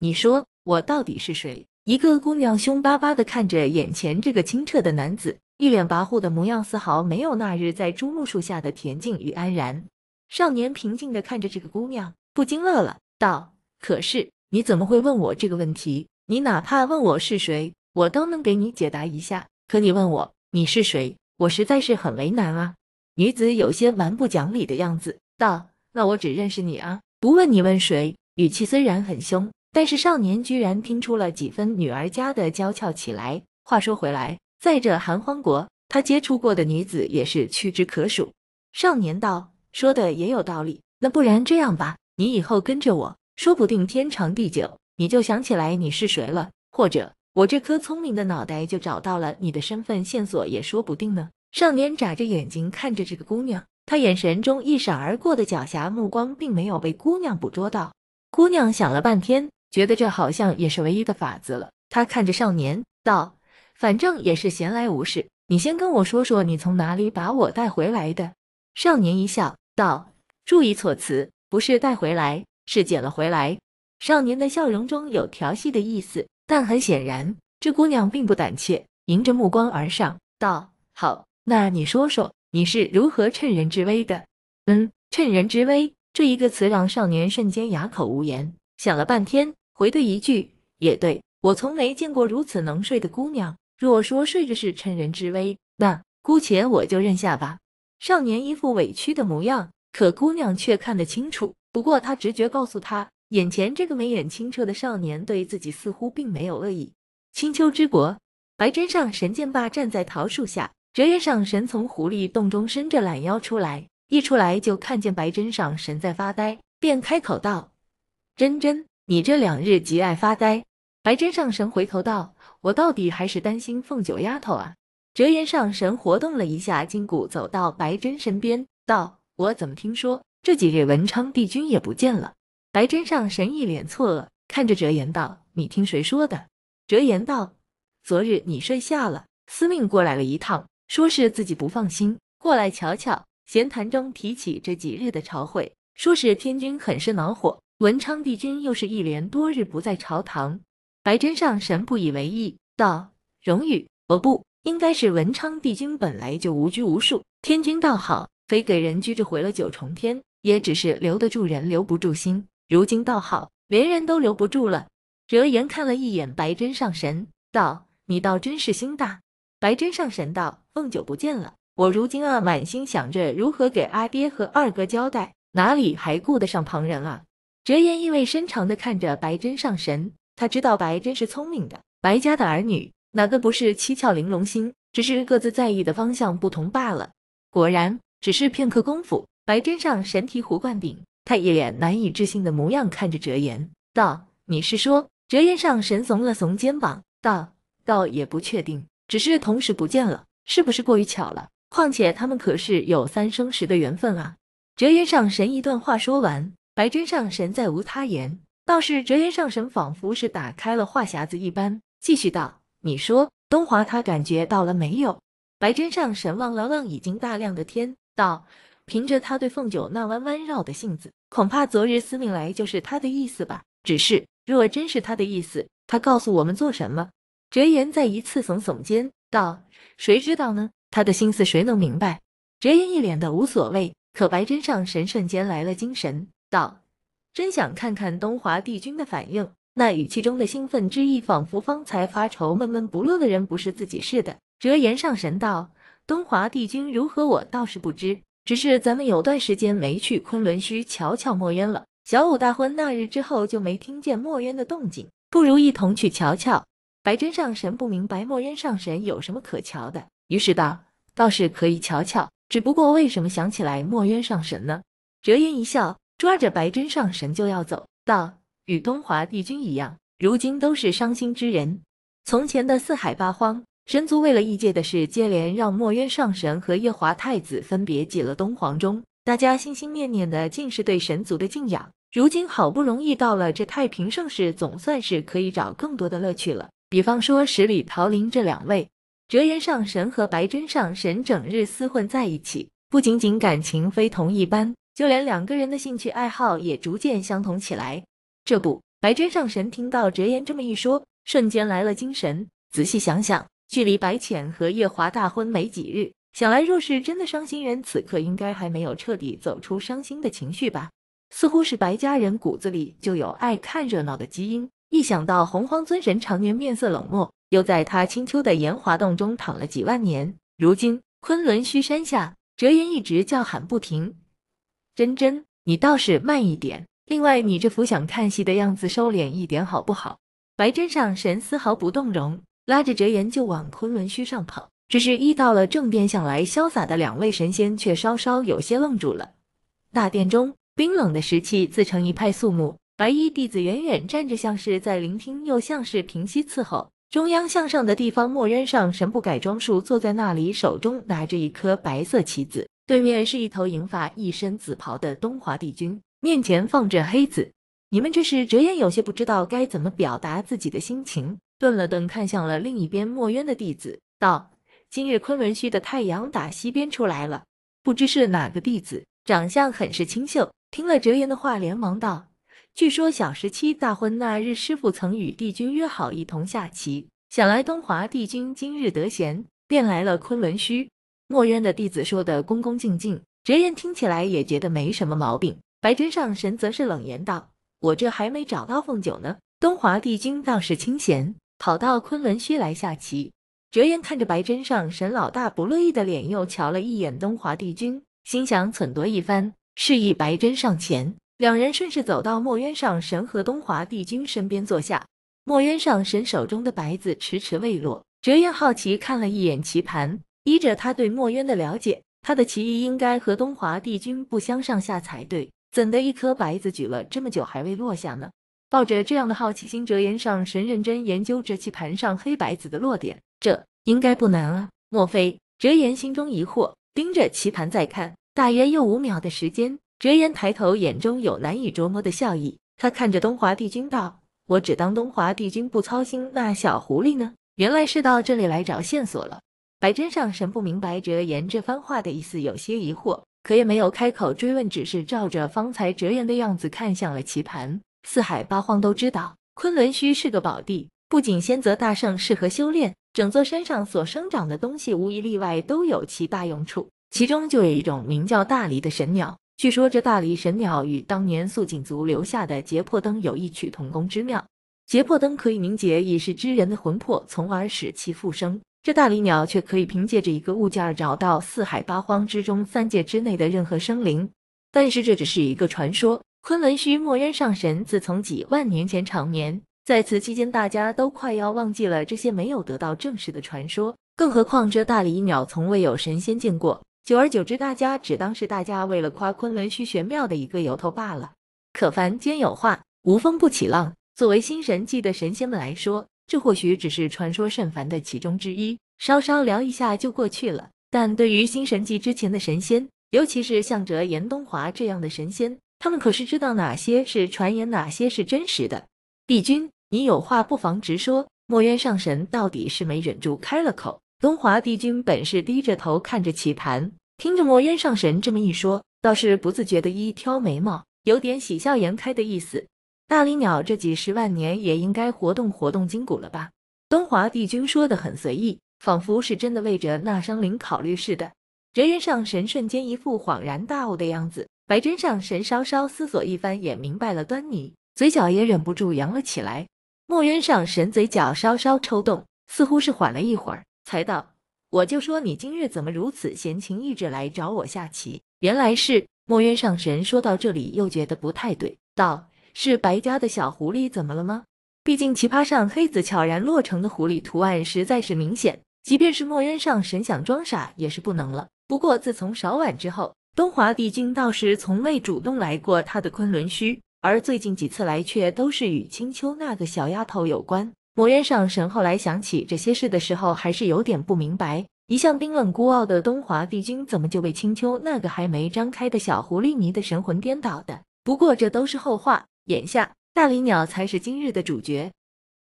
你说我到底是谁？一个姑娘凶巴巴的看着眼前这个清澈的男子，一脸跋扈的模样，丝毫没有那日在朱木树下的恬静与安然。少年平静的看着这个姑娘，不禁乐了，道：“可是你怎么会问我这个问题？你哪怕问我是谁，我都能给你解答一下。可你问我你是谁，我实在是很为难啊。”女子有些蛮不讲理的样子，道：“那我只认识你啊，不问你问谁。”语气虽然很凶。但是少年居然听出了几分女儿家的娇俏起来。话说回来，在这寒荒国，他接触过的女子也是屈指可数。少年道：“说的也有道理，那不然这样吧，你以后跟着我，说不定天长地久，你就想起来你是谁了，或者我这颗聪明的脑袋就找到了你的身份线索，也说不定呢。”少年眨着眼睛看着这个姑娘，他眼神中一闪而过的狡黠目光并没有被姑娘捕捉到。姑娘想了半天。觉得这好像也是唯一的法子了。他看着少年道：“反正也是闲来无事，你先跟我说说，你从哪里把我带回来的？”少年一笑，道：“注意措辞，不是带回来，是捡了回来。”少年的笑容中有调戏的意思，但很显然，这姑娘并不胆怯，迎着目光而上，道：“好，那你说说，你是如何趁人之危的？”嗯，趁人之危，这一个词让少年瞬间哑口无言，想了半天。回对一句也对我从没见过如此能睡的姑娘。若说睡着是趁人之危，那姑且我就认下吧。少年一副委屈的模样，可姑娘却看得清楚。不过她直觉告诉她，眼前这个眉眼清澈的少年对自己似乎并没有恶意。青丘之国，白针上神剑霸站在桃树下。折叶上神从狐狸洞中伸着懒腰出来，一出来就看见白针上神在发呆，便开口道：“真真，你这两日极爱发呆。白真上神回头道：“我到底还是担心凤九丫头啊。”折颜上神活动了一下筋骨，走到白真身边道：“我怎么听说这几日文昌帝君也不见了？”白真上神一脸错愕，看着折颜道：“你听谁说的？”折颜道：“昨日你睡下了，司命过来了一趟，说是自己不放心，过来瞧瞧。闲谈中提起这几日的朝会，说是天君很是恼火。”文昌帝君又是一连多日不在朝堂，白真上神不以为意，道：“荣宇，哦不，应该是文昌帝君本来就无拘无束。天君倒好，非给人拘着，回了九重天，也只是留得住人，留不住心。如今倒好，连人都留不住了。”折颜看了一眼白真上神，道：“你倒真是心大。”白真上神道：“凤九不见了，我如今啊，满心想着如何给阿爹和二哥交代，哪里还顾得上旁人啊？”折颜意味深长地看着白真上神，他知道白真是聪明的，白家的儿女哪个不是七窍玲珑心，只是各自在意的方向不同罢了。果然，只是片刻功夫，白真上神醍醐灌顶，他一脸难以置信的模样看着折颜，道：“你是说？”折颜上神耸了耸肩膀，道：“倒也不确定，只是同时不见了，是不是过于巧了？况且他们可是有三生石的缘分啊。”折颜上神一段话说完。白真上神再无他言，倒是折颜上神仿佛是打开了话匣子一般，继续道：“你说东华他感觉到了没有？”白真上神望了望已经大亮的天，道：“凭着他对凤九那弯弯绕的性子，恐怕昨日司命来就是他的意思吧。只是若真是他的意思，他告诉我们做什么？”折颜再一次耸耸肩，道：“谁知道呢？他的心思谁能明白？”折颜一脸的无所谓，可白真上神瞬间来了精神。道：“真想看看东华帝君的反应，那语气中的兴奋之意，仿佛方才发愁闷闷不乐的人不是自己似的。”折颜上神道：“东华帝君如何，我倒是不知，只是咱们有段时间没去昆仑虚瞧瞧墨渊了。小五大婚那日之后，就没听见墨渊的动静，不如一同去瞧瞧。”白真上神不明白墨渊上神有什么可瞧的，于是道：“倒是可以瞧瞧，只不过为什么想起来墨渊上神呢？”折颜一笑。抓着白真上神就要走，道：“与东华帝君一样，如今都是伤心之人。从前的四海八荒，神族为了异界的事，接连让墨渊上神和夜华太子分别挤了东皇钟，大家心心念念的尽是对神族的敬仰。如今好不容易到了这太平盛世，总算是可以找更多的乐趣了。比方说十里桃林，这两位哲颜上神和白真上神整日厮混在一起，不仅仅感情非同一般。”就连两个人的兴趣爱好也逐渐相同起来。这不，白真上神听到折颜这么一说，瞬间来了精神。仔细想想，距离白浅和夜华大婚没几日，想来若是真的伤心人，此刻应该还没有彻底走出伤心的情绪吧？似乎是白家人骨子里就有爱看热闹的基因。一想到洪荒尊神常年面色冷漠，又在他青丘的炎华洞中躺了几万年，如今昆仑虚山下，折颜一直叫喊不停。真真，你倒是慢一点。另外，你这副想看戏的样子，收敛一点好不好？白真上神丝毫不动容，拉着折颜就往昆仑虚上跑。只是，一到了正殿，向来潇洒的两位神仙却稍稍有些愣住了。大殿中，冰冷的石器自成一派肃穆。白衣弟子远远站着，像是在聆听，又像是平息伺候。中央向上的地方，墨渊上神不改装束，坐在那里，手中拿着一颗白色棋子。对面是一头银发、一身紫袍的东华帝君，面前放着黑子。你们这是？折颜有些不知道该怎么表达自己的心情，顿了顿，看向了另一边墨渊的弟子，道：“今日昆仑虚的太阳打西边出来了，不知是哪个弟子，长相很是清秀。”听了折颜的话，连忙道：“据说小十七大婚那日，师傅曾与帝君约好一同下棋，想来东华帝君今日得闲，便来了昆仑虚。”墨渊的弟子说的恭恭敬敬，折人听起来也觉得没什么毛病。白真上神则是冷言道：“我这还没找到凤九呢。”东华帝君倒是清闲，跑到昆仑虚来下棋。折燕看着白真上神老大不乐意的脸，又瞧了一眼东华帝君，心想忖度一番，示意白真上前。两人顺势走到墨渊上神和东华帝君身边坐下。墨渊上神手中的白子迟迟未落，折燕好奇看了一眼棋盘。依着他对墨渊的了解，他的棋艺应该和东华帝君不相上下才对。怎的一颗白子举了这么久还未落下呢？抱着这样的好奇心，折颜上神认真研究着棋盘上黑白子的落点。这应该不难啊？莫非折颜心中疑惑，盯着棋盘再看，大约又五秒的时间，折颜抬头，眼中有难以捉摸的笑意。他看着东华帝君道：“我只当东华帝君不操心那小狐狸呢，原来是到这里来找线索了。”白真上神不明白哲言这番话的意思，有些疑惑，可也没有开口追问，只是照着方才哲言的样子看向了棋盘。四海八荒都知道，昆仑虚是个宝地，不仅仙泽大圣适合修炼，整座山上所生长的东西无一例外都有其大用处。其中就有一种名叫大理的神鸟，据说这大理神鸟与当年素锦族留下的劫魄灯有异曲同工之妙。劫魄灯可以凝结已逝之人的魂魄，从而使其复生。这大理鸟却可以凭借着一个物件找到四海八荒之中三界之内的任何生灵，但是这只是一个传说。昆仑虚墨渊上神自从几万年前长眠，在此期间，大家都快要忘记了这些没有得到证实的传说，更何况这大理鸟从未有神仙见过。久而久之，大家只当是大家为了夸昆仑虚玄妙的一个由头罢了。可凡间有话，无风不起浪。作为新神记的神仙们来说，这或许只是传说甚繁的其中之一，稍稍聊一下就过去了。但对于新神迹之前的神仙，尤其是像哲严东华这样的神仙，他们可是知道哪些是传言，哪些是真实的。帝君，你有话不妨直说。墨渊上神到底是没忍住开了口。东华帝君本是低着头看着棋盘，听着墨渊上神这么一说，倒是不自觉的一挑眉毛，有点喜笑颜开的意思。大里鸟这几十万年也应该活动活动筋骨了吧？东华帝君说的很随意，仿佛是真的为着那生灵考虑似的。折渊上神瞬间一副恍然大悟的样子，白真上神稍稍思索一番也明白了端倪，嘴角也忍不住扬了起来。墨渊上神嘴角稍稍抽动，似乎是缓了一会儿，才道：“我就说你今日怎么如此闲情逸致来找我下棋，原来是……”墨渊上神说到这里又觉得不太对，道。是白家的小狐狸怎么了吗？毕竟奇葩上黑子悄然落成的狐狸图案实在是明显，即便是墨渊上神想装傻也是不能了。不过自从少晚之后，东华帝君倒是从未主动来过他的昆仑虚，而最近几次来却都是与青丘那个小丫头有关。墨渊上神后来想起这些事的时候，还是有点不明白，一向冰冷孤傲的东华帝君怎么就被青丘那个还没张开的小狐狸迷得神魂颠倒的。不过这都是后话。眼下，大林鸟才是今日的主角。